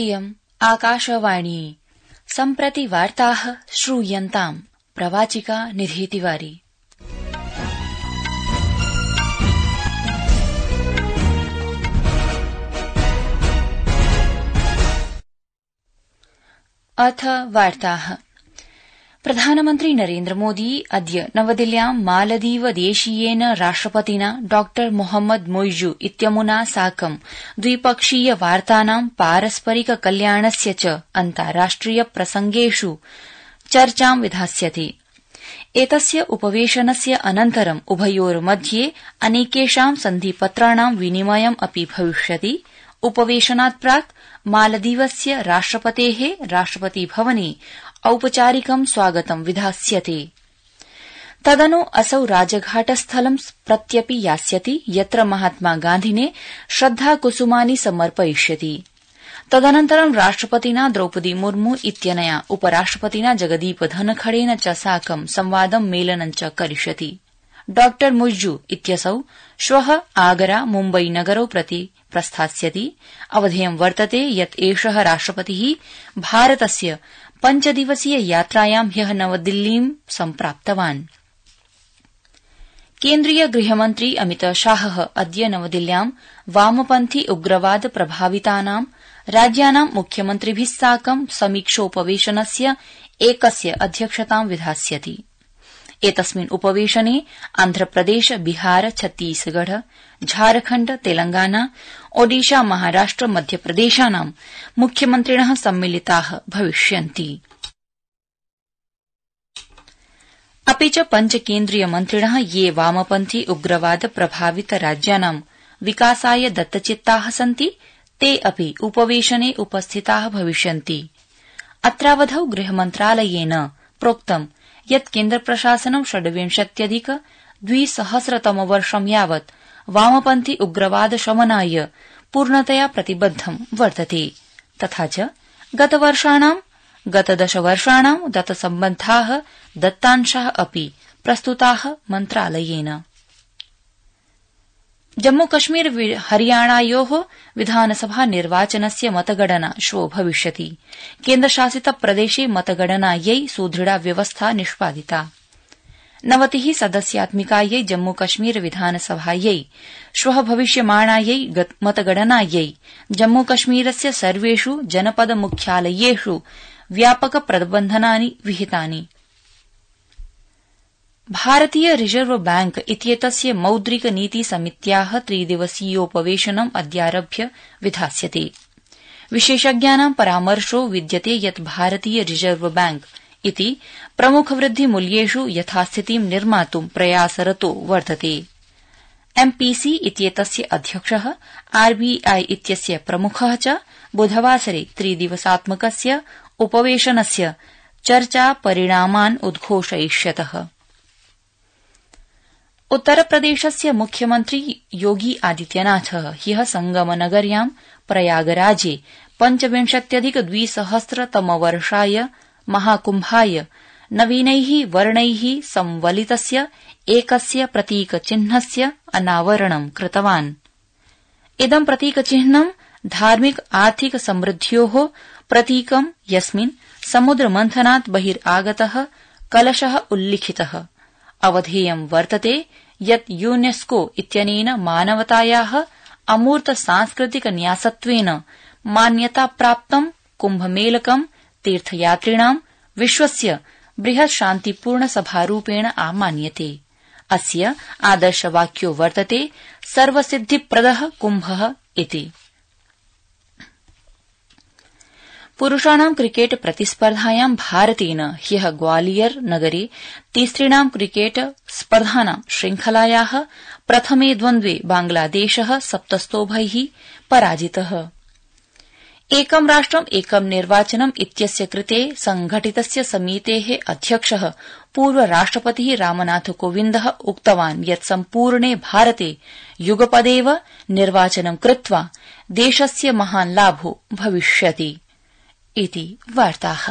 इयम् आकाशवाणी सम्प्रति वार्ताः श्रूयन्ताम् प्रवाचिका निधीतिवारी अथ वार्ताः प्रधानमन्त्री नरेन्द्र मोदी अद्य नवदिल्यां मालदीव देशीयेन राष्ट्रपतिना डॉ मोहम्मद मोइजू इत्यमुना साकं द्विपक्षीय वार्तानां पारस्परिक कल्याणस्य च अन्ताराष्ट्रिय प्रसंगेष् चर्चां विधास्यति एतस्य उपवेशनस्य अनन्तरं उभयोर्मध्ये अनेकेषां सन्धिपत्राणां विनिमयम् अपि भविष्यति उपवेशनात् प्राक् मालदीवस्य राष्ट्रपते राष्ट्रपतिभवने औपचारिकं स्वागतं विधास्यते तदनु असौ राजघाटस्थलं प्रत्यपि यास्यति यत्र महात्मा गान्धिने श्रद्धाकुसुमानि समर्पयिष्यति तदनन्तरं राष्ट्रपतिना द्रौपदी मुर्मू इत्यनया उपराष्ट्रपतिना जगदीप धनखडेन च साकं संवादं मेलनं च करिष्यति डॉ मुज्जू इत्यसौ श्व आगरा मुम्बई नगरौ प्रति प्रस्थास्यति अवधेयं वर्तते यत् एषः राष्ट्रपतिः भारतस्य पञ्चदिवसीय यात्रायां ह्य नवदिल्लीं सम्प्राप्तवान् केन्द्रीय गृहमन्त्री अमित अद्य नवदिल्ल्यां वामपन्थी उग्रवाद प्रभावितानां राज्यानां मुख्यमन्त्रिभि साकं समीक्षोपवेशनस्य एकस्य अध्यक्षतां विधास्यति एतस्मिन् उपवेशने आन्ध्रप्रदेश बिहार छत्तीसगढ झारखण्ड तेलंगाना ओडिशा महाराष्ट्र मध्यप्रदेशानां मुख्यमन्त्रिण सम्मिलिता भविष्यन्ति अपि च पञ्चकेन्द्रीय ये वामपन्थी उग्रवाद प्रभावित राज्यानां विकासाय दत्तचित्ता सन्ति ते अपि उपवेशने उपस्थिता भविष्यन्ति अत्रावधौ गृहमन्त्रालयेन प्रोक्तम् यत् केन्द्रप्रशासनं षड्विंशत्यधिक द्विसहस्रतम वर्ष यावत् वामपन्थी उग्रवाद शमनाय पूर्णतया प्रतिबद्धं वर्तते तथा च गतदशवर्षाणां दत्तसम्बद्धा दत्तांशा अपि प्रस्तुता मन्त्रालयेन जम्मू कश्मीर हरियाणा विधानसभा निर्वाचन मतगणना श्वो भविष्यति केन्द्रशासित प्रदेश मतगणनायै सुदृढा व्यवस्था निष्पादिता नवति सदस्यात्मिकायै जम्मू कश्मीर विधानसभायै श्व भविष्यमाणायै मतगणनायै जम्मू कश्मीर सर्वेष् जनपद मुख्यालयेष् व्यापक प्रबन्धनानि विहितानि भारतीय रिजर्व बैंक इत्येतस्य मौद्रिक नीति समित्याः त्रिदिवसीयोपवेशनम् अद्यारभ्य विधास्यते विशेषज्ञानां परामर्शो विद्यते यत् भारतीय रिजर्व बैंक इति प्रमुखवृद्धिमूल्येष् यथास्थितिं निर्मातुं प्रयासरतो वर्तते एमपीसी इत्येतस्य अध्यक्ष आरबीआई इत्यस्य प्रमुख च बुधवासरे त्रिदिवसात्मकस्य उपवेशनस्य चर्चा परिणामान् उद्घोषयिष्यतः प्रदेश मुख्यमंत्री योगी आदित्यनाथ ह्य संगमनगर्यां प्रयागराजे पञ्चविंशत्यधिक द्विसहस्रतमवर्षाय महाकुम्भाय नवीन वर्ण संवलित एक प्रतीकचिह्नस्य अनावरणं कृतवान् इदं प्रतीकचिह्नं धार्मिक आर्थिक समृद्ध्यो प्रतीक यस्मिन् समुद्रमन्थनात् बहिरागत कलश उल्लिखितः अवधेयं वर्तते यत् यूनेस्को इत्यनेन मानवताया अमूर्त सांस्कृतिक न्यासत्वेन मान्यताप्राप्तं कुम्भमेलकं तीर्थयात्रिणां विश्वस्य बृहत् शान्तिपूर्ण सभारूपेण आमान्यते अस्य आदर्शवाक्यो वर्तते सर्वसिद्धिप्रद कुम्भ इति पुरुषाणां क्रिकेट प्रतिस्पर्धायां भारतेन ह्य ग्वालियर नगरे तिसृणां क्रिकेट स्पर्धानां श्रृंखलाया प्रथमे द्वन्द्वे बांग्लादेश सप्तस्तोभ पराजित एकं राष्ट्रम् एकं निर्वाचनम् इत्यस्य कृते संघटितस्य समिते अध्यक्ष पूर्वराष्ट्रपति रामनाथ कोविन्द उक्तवान् यत् सम्पूर्णे भारते युगपदेव निर्वाचनं कृत्वा देशस्य महान् लाभो भविष्यति इति वार्ताः